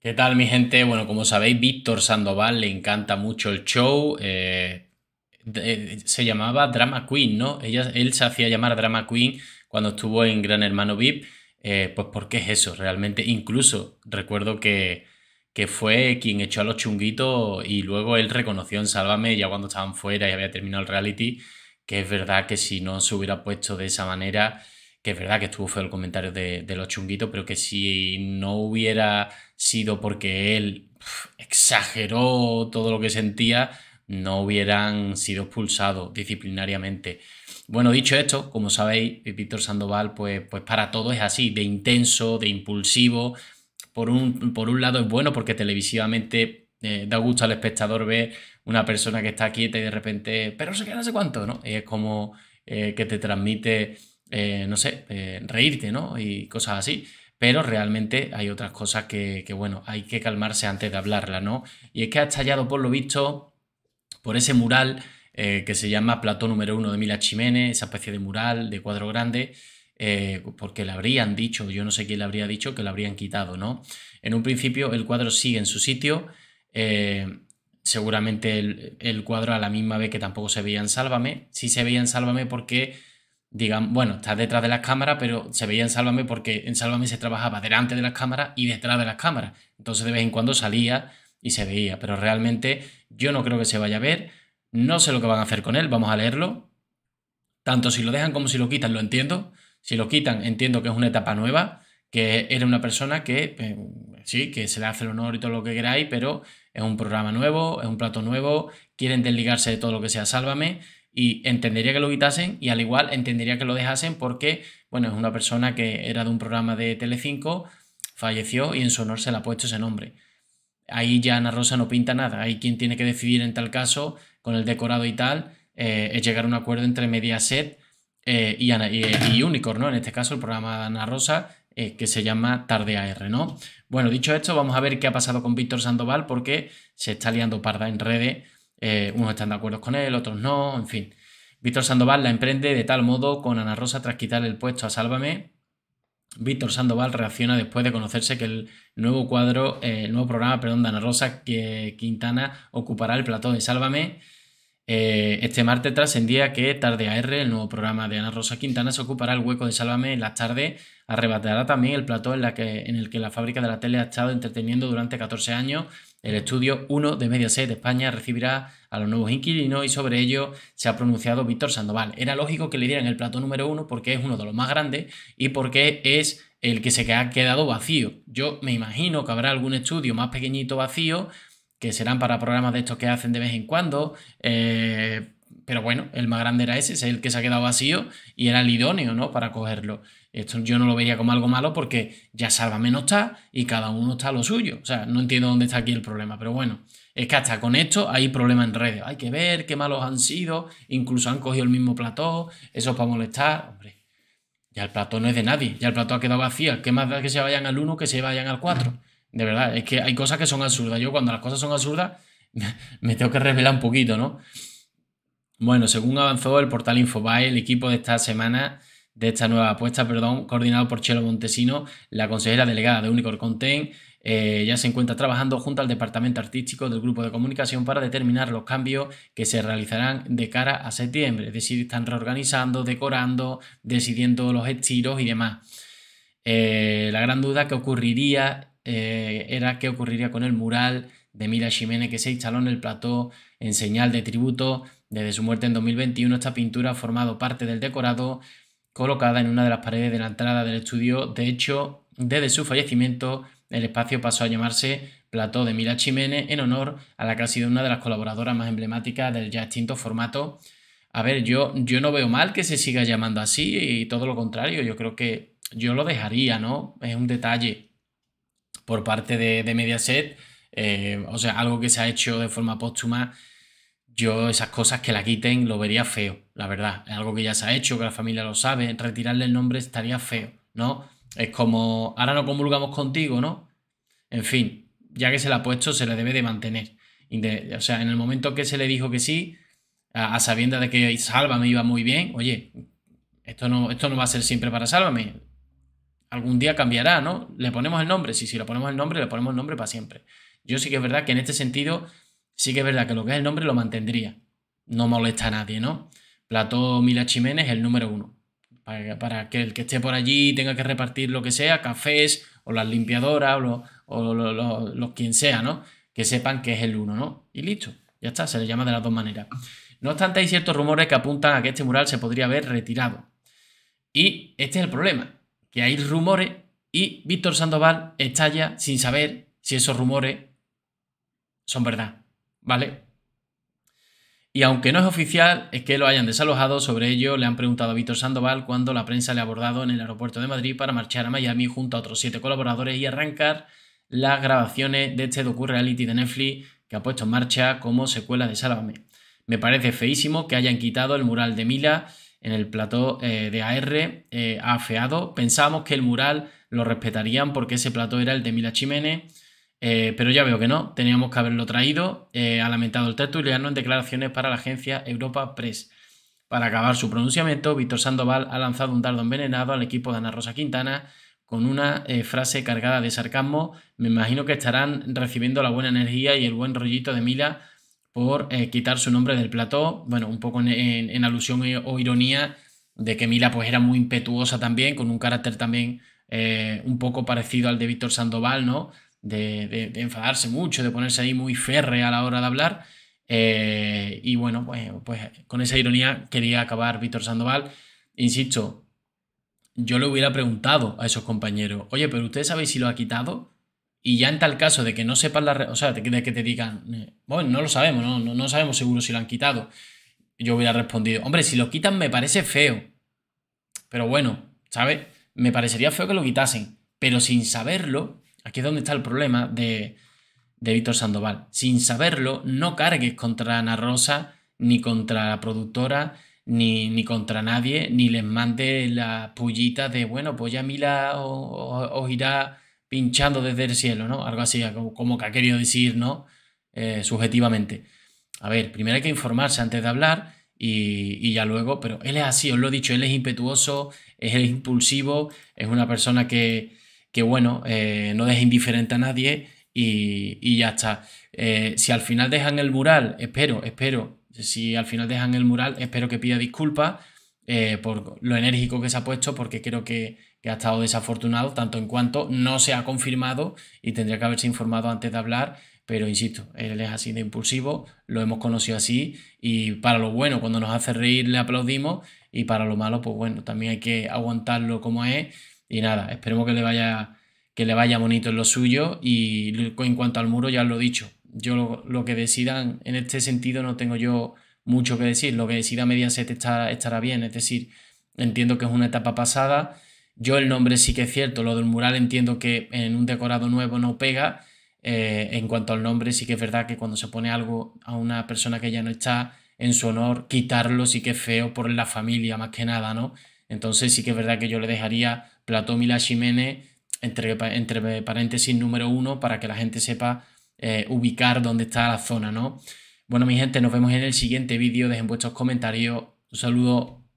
¿Qué tal mi gente? Bueno, como sabéis, Víctor Sandoval le encanta mucho el show. Eh, se llamaba Drama Queen, ¿no? Ella, él se hacía llamar Drama Queen cuando estuvo en Gran Hermano VIP. Eh, pues porque es eso, realmente. Incluso recuerdo que, que fue quien echó a los chunguitos y luego él reconoció en Sálvame, ya cuando estaban fuera y había terminado el reality, que es verdad que si no se hubiera puesto de esa manera, es verdad que estuvo feo el comentario de, los chunguitos, pero que si no hubiera sido porque él exageró todo lo que sentía, no hubieran sido expulsados disciplinariamente. Bueno, dicho esto, como sabéis, Víctor Sandoval, pues, pues para todo es así, de intenso, de impulsivo. Por un, por un lado es bueno porque televisivamente eh, da gusto al espectador ver una persona que está quieta y de repente, pero no sé qué, no sé cuánto, ¿no? Y es como eh, que te transmite eh, no sé, eh, reírte, ¿no? Y cosas así. Pero realmente hay otras cosas que, bueno, hay que calmarse antes de hablarla, ¿no? Y es que ha estallado, por lo visto, por ese mural eh, que se llama Platón número uno de Mila Chimene, esa especie de mural de cuadro grande, porque le habrían dicho, yo no sé quién le habría dicho, que lo habrían quitado, ¿no? En un principio el cuadro sigue en su sitio, seguramente el, el, cuadro a la misma vez que tampoco se veía en Sálvame, sí se veía en Sálvame porque Digan, bueno, está detrás de las cámaras, pero se veía en Sálvame porque en Sálvame se trabajaba delante de las cámaras y detrás de las cámaras. Entonces de vez en cuando salía y se veía, pero realmente yo no creo que se vaya a ver. No sé lo que van a hacer con él, vamos a leerlo. Tanto si lo dejan como si lo quitan, lo entiendo. Si lo quitan, entiendo que es una etapa nueva, que era una persona que, eh, sí, que se le hace el honor y todo lo que queráis, pero es un programa nuevo, es un plato nuevo, quieren desligarse de todo lo que sea Sálvame y entendería que lo quitasen y al igual entendería que lo dejasen porque, bueno, es una persona que era de un programa de Telecinco, falleció y en su honor se le ha puesto ese nombre. Ahí ya Ana Rosa no pinta nada, ahí quien tiene que decidir en tal caso, con el decorado y tal, eh, es llegar a un acuerdo entre Mediaset eh, y, Ana, y, Unicorn, ¿no? En este caso el programa de Ana Rosa, eh, que se llama Tarde AR, ¿no? Bueno, dicho esto, vamos a ver qué ha pasado con Víctor Sandoval porque se está liando parda en redes eh, unos están de acuerdo con él, otros no, en fin. Víctor Sandoval la emprende de tal modo con Ana Rosa tras quitar el puesto a Sálvame. Víctor Sandoval reacciona después de conocerse que el nuevo cuadro, eh, el nuevo programa, perdón, de Ana Rosa que Quintana ocupará el plató de Sálvame. Eh, este martes día que Tarde AR, el nuevo programa de Ana Rosa Quintana, se ocupará el hueco de Sálvame en las tardes, arrebatará también el plató en, la que, en el que la fábrica de la tele ha estado entreteniendo durante 14 años el estudio 1 de Mediaset España recibirá a los nuevos inquilinos y sobre ello se ha pronunciado Víctor Sandoval. Era lógico que le dieran el plato número 1 porque es uno de los más grandes y porque es el que se ha quedado vacío. Yo me imagino que habrá algún estudio más pequeñito vacío que serán para programas de estos que hacen de vez en cuando. Eh, pero bueno, el más grande era ese, es el que se ha quedado vacío y era el idóneo, ¿no? Para cogerlo. Esto yo no lo veía como algo malo porque ya salva menos está y cada uno está a lo suyo. O sea, no entiendo dónde está aquí el problema, pero bueno, es que hasta con esto hay problema en redes. Hay que ver qué malos han sido, incluso han cogido el mismo plató, eso es para molestar. Hombre, ya el platón no es de nadie, ya el plató ha quedado vacío. ¿Qué más da que se vayan al 1 que se vayan al 4? De verdad, es que hay cosas que son absurdas. Yo cuando las cosas son absurdas me tengo que revelar un poquito, ¿no? Bueno, según avanzó el portal Infobae, el equipo de esta semana de esta nueva apuesta, perdón, coordinado por Chelo Montesino, la consejera delegada de Unicor Content, eh, ya se encuentra trabajando junto al departamento artístico del grupo de comunicación para determinar los cambios que se realizarán de cara a septiembre. Es decir, están reorganizando, decorando, decidiendo los estilos y demás. Eh, la gran duda que ocurriría eh, era qué ocurriría con el mural de Mira Jiménez que se instaló en el plató en señal de tributo desde su muerte en 2021, esta pintura ha formado parte del decorado colocada en una de las paredes de la entrada del estudio. De hecho, desde su fallecimiento, el espacio pasó a llamarse Plató de Mila Jiménez en honor a la que ha sido una de las colaboradoras más emblemáticas del ya extinto formato. A ver, yo, yo no veo mal que se siga llamando así y todo lo contrario, yo creo que yo lo dejaría, ¿no? Es un detalle por parte de, de Mediaset, eh, o sea, algo que se ha hecho de forma póstuma yo esas cosas que la quiten lo vería feo, la verdad. Es algo que ya se ha hecho, que la familia lo sabe. Retirarle el nombre estaría feo, ¿no? Es como, ahora no convulgamos contigo, ¿no? En fin, ya que se la ha puesto, se le debe de mantener. O sea, en el momento que se le dijo que sí, a, sabienda sabiendas de que sálvame iba muy bien, oye, esto no, esto no va a ser siempre para Sálvame. Algún día cambiará, ¿no? Le ponemos el nombre, sí, si le ponemos el nombre, le ponemos el nombre para siempre. Yo sí que es verdad que en este sentido sí que es verdad que lo que es el nombre lo mantendría. No molesta a nadie, ¿no? Plató Mila es el número uno. Para, que el que esté por allí tenga que repartir lo que sea, cafés o las limpiadoras o, los quien sea, ¿no? Que sepan que es el uno, ¿no? Y listo, ya está, se le llama de las dos maneras. No obstante, hay ciertos rumores que apuntan a que este mural se podría haber retirado. Y este es el problema, que hay rumores y Víctor Sandoval estalla sin saber si esos rumores son verdad. ¿vale? Y aunque no es oficial, es que lo hayan desalojado, sobre ello le han preguntado a Víctor Sandoval cuando la prensa le ha abordado en el aeropuerto de Madrid para marchar a Miami junto a otros siete colaboradores y arrancar las grabaciones de este docu-reality de Netflix que ha puesto en marcha como secuela de Sálvame. Me parece feísimo que hayan quitado el mural de Mila en el plató eh, de AR ha eh, afeado. Pensábamos que el mural lo respetarían porque ese plató era el de Mila Chiménez, eh, pero ya veo que no, teníamos que haberlo traído, ha eh, lamentado el y tertuliano en declaraciones para la agencia Europa Press. Para acabar su pronunciamiento, Víctor Sandoval ha lanzado un dardo envenenado al equipo de Ana Rosa Quintana con una eh, frase cargada de sarcasmo. Me imagino que estarán recibiendo la buena energía y el buen rollito de Mila por quitar su nombre del plató. Bueno, un poco en, alusión o ironía de que Mila pues era muy impetuosa también, con un carácter también un poco parecido al de Víctor Sandoval, ¿no? de, enfadarse mucho, de ponerse ahí muy férrea a la hora de hablar. Eh, y bueno, pues, pues, con esa ironía quería acabar Víctor Sandoval. Insisto, yo le hubiera preguntado a esos compañeros, oye, pero ustedes sabéis si lo ha quitado. Y ya en tal caso de que no sepan la... O sea, de que te digan, bueno, no lo sabemos, no, no, no sabemos seguro si lo han quitado. Yo hubiera respondido, hombre, si lo quitan me parece feo. Pero bueno, ¿sabes? Me parecería feo que lo quitasen. Pero sin saberlo, Aquí es donde está el problema de, Víctor Sandoval. Sin saberlo, no cargues contra Ana Rosa, ni contra la productora, ni, ni contra nadie, ni les mande la pullita de, bueno, pues ya Mila os, irá pinchando desde el cielo, ¿no? Algo así, como, que ha querido decir, ¿no? Eh, subjetivamente. A ver, primero hay que informarse antes de hablar y, y, ya luego, pero él es así, os lo he dicho, él es impetuoso, es impulsivo, es una persona que, que bueno, eh, no deja indiferente a nadie y, ya está. Eh, si al final dejan el mural, espero, espero, si al final dejan el mural, espero que pida disculpas eh, por lo enérgico que se ha puesto, porque creo que, que, ha estado desafortunado, tanto en cuanto no se ha confirmado y tendría que haberse informado antes de hablar. Pero insisto, él es así de impulsivo, lo hemos conocido así y para lo bueno, cuando nos hace reír le aplaudimos y para lo malo, pues bueno, también hay que aguantarlo como es y nada, esperemos que le vaya, que le vaya bonito en lo suyo. Y en cuanto al muro, ya lo he dicho. Yo lo, que decidan en este sentido no tengo yo mucho que decir. Lo que decida Mediaset está, estará bien. Es decir, entiendo que es una etapa pasada. Yo el nombre sí que es cierto. Lo del mural entiendo que en un decorado nuevo no pega. Eh, en cuanto al nombre, sí que es verdad que cuando se pone algo a una persona que ya no está en su honor, quitarlo sí que es feo por la familia, más que nada, ¿no? Entonces sí que es verdad que yo le dejaría Platómila Mila Jiménez, entre, entre paréntesis número uno, para que la gente sepa eh, ubicar dónde está la zona, ¿no? Bueno, mi gente, nos vemos en el siguiente vídeo. Dejen vuestros comentarios. Un saludo.